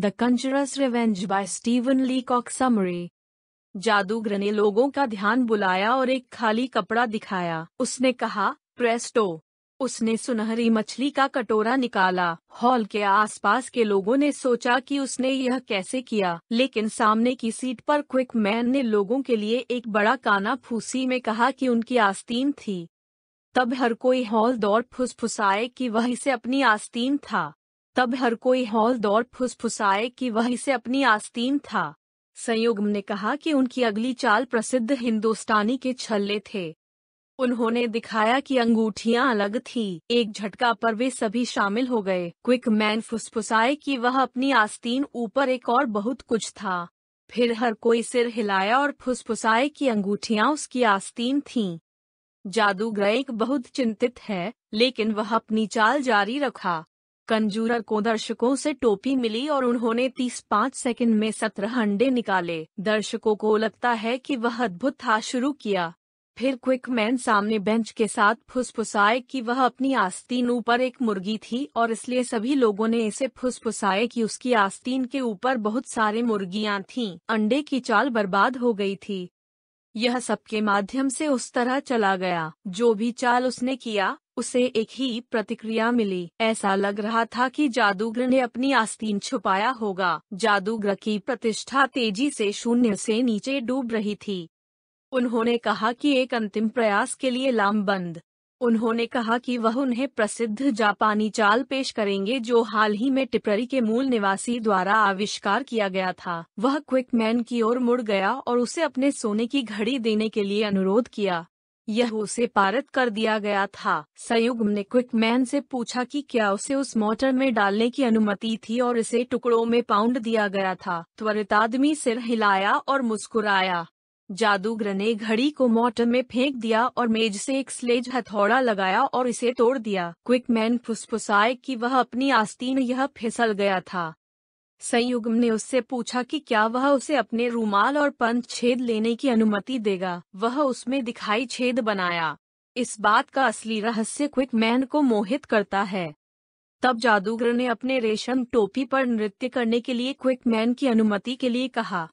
The conjuror's revenge by Stephen Leacock Summary जादूगर ने लोगों का ध्यान बुलाया और एक खाली कपड़ा दिखाया उसने कहा प्रेस्टो उसने सुनहरी मछली का कटोरा निकाला हॉल के आसपास के लोगों ने सोचा कि उसने यह कैसे किया लेकिन सामने की सीट पर क्विक मैन ने लोगों के लिए एक बड़ा काना फूसी में कहा कि उनकी आस्तीन थी तब हर कोई हॉल दौड़ फुसफुसाए कि वह इसे अपनी आस्तीन था तब हर कोई हौल दौर फुसफुसाए कि वह इसे अपनी आस्तीन था संयुग्म ने कहा कि उनकी अगली चाल प्रसिद्ध हिंदुस्तानी के छल्ले थे उन्होंने दिखाया कि अंगूठियां अलग थीं। एक झटका पर वे सभी शामिल हो गए क्विक मैन फुसफुसाए कि वह अपनी आस्तीन ऊपर एक और बहुत कुछ था फिर हर कोई सिर हिलाया और फुसफुसाए कि अंगूठियां उसकी आस्तीन थीं। जादूगर एक बहुत चिंतित है लेकिन वह अपनी चाल जारी रखा कंजूरर को दर्शकों से टोपी मिली और उन्होंने तीस पाँच सेकंड में सत्रह अंडे निकाले दर्शकों को लगता है कि वह अद्भुत था शुरू किया फिर क्विकमैन सामने बेंच के साथ फुसफुसाए कि वह अपनी आस्तीन ऊपर एक मुर्गी थी और इसलिए सभी लोगों ने इसे फुसफुसाए कि उसकी आस्तीन के ऊपर बहुत सारे मुर्गियां थीं। अंडे की चाल बर्बाद हो गई थी यह सबके माध्यम से उस तरह चला गया जो भी चाल उसने किया उसे एक ही प्रतिक्रिया मिली ऐसा लग रहा था कि जादूगर ने अपनी आस्तीन छुपाया होगा जादूगर की प्रतिष्ठा तेजी से शून्य से नीचे डूब रही थी उन्होंने कहा कि एक अंतिम प्रयास के लिए लामबंद उन्होंने कहा कि वह उन्हें प्रसिद्ध जापानी चाल पेश करेंगे जो हाल ही में टिपरी के मूल निवासी द्वारा आविष्कार किया गया था वह क्विकमैन की ओर मुड़ गया और उसे अपने सोने की घड़ी देने के लिए अनुरोध किया यह उसे पारित कर दिया गया था संयुग्म ने क्विकमैन से पूछा कि क्या उसे उस मोटर में डालने की अनुमति थी और इसे टुकड़ों में पाउंड दिया गया था त्वरित आदमी सिर हिलाया और मुस्कुराया जादूगर ने घड़ी को मोटर में फेंक दिया और मेज से एक स्लेज हथौड़ा लगाया और इसे तोड़ दिया क्विक मैन फुसफुसाए कि वह अपनी आस्तीन यह फिसल गया था संयुग्म ने उससे पूछा कि क्या वह उसे अपने रूमाल और पंच छेद लेने की अनुमति देगा वह उसमें दिखाई छेद बनाया इस बात का असली रहस्य क्विक मैन को मोहित करता है तब जादूगर ने अपने रेशम टोपी पर नृत्य करने के लिए क्विक मैन की अनुमति के लिए कहा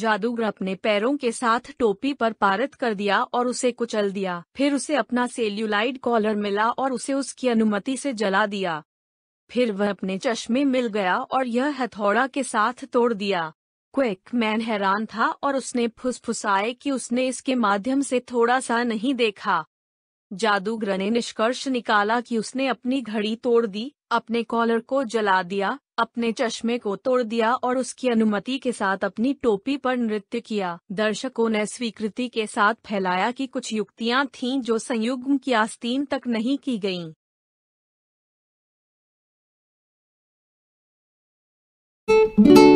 जादूगर अपने पैरों के साथ टोपी पर पारित कर दिया और उसे कुचल दिया फिर उसे अपना सेल्यूलाइड कॉलर मिला और उसे उसकी अनुमति से जला दिया फिर वह अपने चश्मे मिल गया और यह हथौड़ा के साथ तोड़ दिया क्विक मैन हैरान था और उसने फुसफुसाए कि उसने इसके माध्यम से थोड़ा सा नहीं देखा जादूगर ने निष्कर्ष निकाला कि उसने अपनी घड़ी तोड़ दी अपने कॉलर को जला दिया अपने चश्मे को तोड़ दिया और उसकी अनुमति के साथ अपनी टोपी पर नृत्य किया दर्शकों ने स्वीकृति के साथ फैलाया कि कुछ युक्तियां थीं जो संयुग्म की आस्तीन तक नहीं की गईं। Thank you.